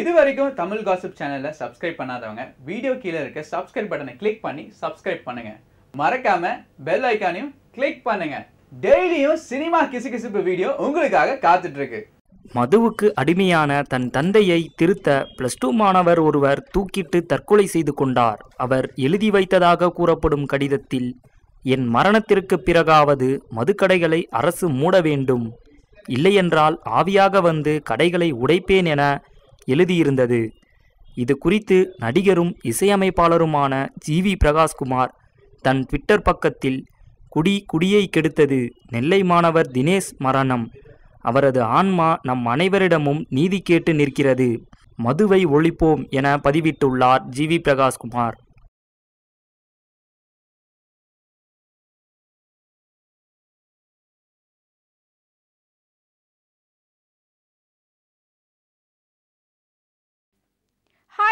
இது வரைக்கும் தமிழ் காசிப் சேனலில் சப்ஸ்கிரைப் பண்ணாதவங்க வீடியோ கீழே இருக்க சப்ஸ்கிரைப் பட்டனை கிளிக் பண்ணி சப்ஸ்கிரைப் பண்ணுங்க மறக்காம பெல் ஐக்கானையும் கிளிக் பண்ணுங்க டெய்லியும் சினிமா கிசுகிசுப்பு வீடியோ உங்களுக்காக காத்துட்டு இருக்கு மதுவுக்கு அடிமையான தன் தந்தையை திருத்த பிளஸ் டூ மாணவர் ஒருவர் தூக்கிட்டு தற்கொலை செய்து கொண்டார் அவர் எழுதி வைத்ததாக கூறப்படும் கடிதத்தில் என் மரணத்திற்கு பிறகாவது மதுக்கடைகளை அரசு மூட வேண்டும் இல்லையென்றால் ஆவியாக வந்து கடைகளை உடைப்பேன் என எழுதியிருந்தது இது குறித்து நடிகரும் இசையமைப்பாளருமான ஜி வி பிரகாஷ்குமார் தன் ட்விட்டர் பக்கத்தில் குடி குடியை கெடுத்தது நெல்லை மாணவர் தினேஷ் மரணம் அவரது ஆன்மா நம் அனைவரிடமும் நீதி கேட்டு நிற்கிறது மதுவை ஒழிப்போம் என பதிவிட்டுள்ளார் ஜி வி பிரகாஷ்குமார்